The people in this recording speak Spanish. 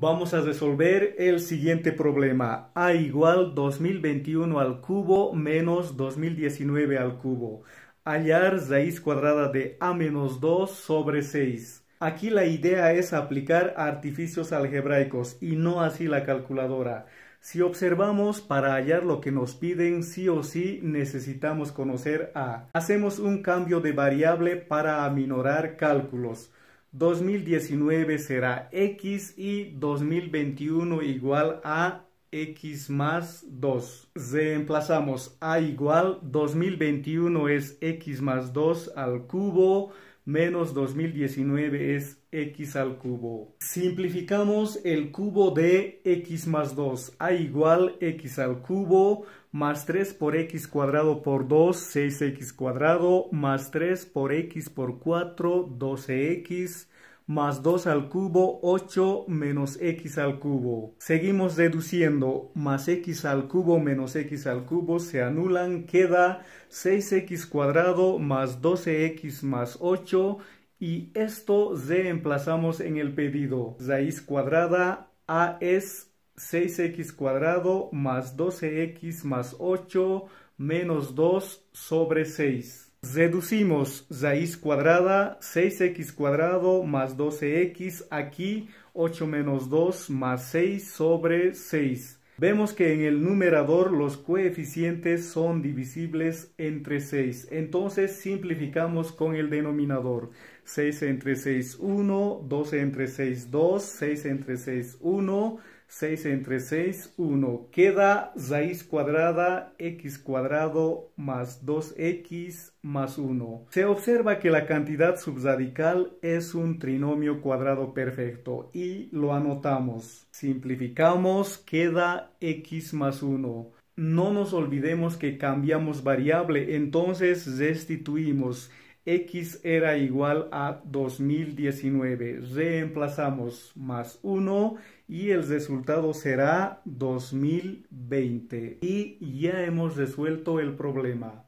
Vamos a resolver el siguiente problema. A igual 2021 al cubo menos 2019 al cubo. Hallar raíz cuadrada de A menos 2 sobre 6. Aquí la idea es aplicar artificios algebraicos y no así la calculadora. Si observamos, para hallar lo que nos piden, sí o sí necesitamos conocer A. Hacemos un cambio de variable para aminorar cálculos. 2019 será X y 2021 igual a x más 2. Reemplazamos a igual 2021 es x más 2 al cubo menos 2019 es x al cubo. Simplificamos el cubo de x más 2. A igual x al cubo más 3 por x cuadrado por 2, 6x cuadrado más 3 por x por 4, 12x más 2 al cubo, 8 menos x al cubo. Seguimos deduciendo, más x al cubo menos x al cubo se anulan, queda 6x cuadrado más 12x más 8 y esto reemplazamos en el pedido. Raíz cuadrada a es 6x cuadrado más 12x más 8 menos 2 sobre 6. Reducimos raíz cuadrada, 6x cuadrado más 12x, aquí 8 menos 2 más 6 sobre 6. Vemos que en el numerador los coeficientes son divisibles entre 6. Entonces simplificamos con el denominador. 6 entre 6, 1, 12 entre 6, 2, 6 entre 6, 1, 6 entre 6, 1. Queda raíz cuadrada x cuadrado más 2x más 1. Se observa que la cantidad subradical es un trinomio cuadrado perfecto y lo anotamos. Simplificamos, queda x más 1. No nos olvidemos que cambiamos variable, entonces restituimos x era igual a 2019. Reemplazamos más 1 y el resultado será 2020. Y ya hemos resuelto el problema.